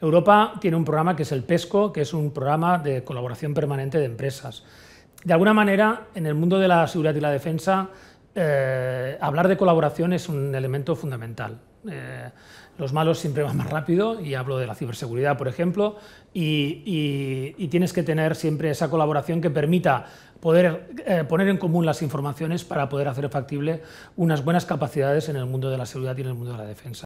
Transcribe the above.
Europa tiene un programa que es el PESCO, que es un programa de colaboración permanente de empresas. De alguna manera, en el mundo de la seguridad y la defensa, eh, hablar de colaboración es un elemento fundamental. Eh, los malos siempre van más rápido, y hablo de la ciberseguridad, por ejemplo, y, tienes que tener siempre esa colaboración que permita poder eh, poner en común las informaciones para poder hacer factible unas buenas capacidades en el mundo de la seguridad y en el mundo de la defensa.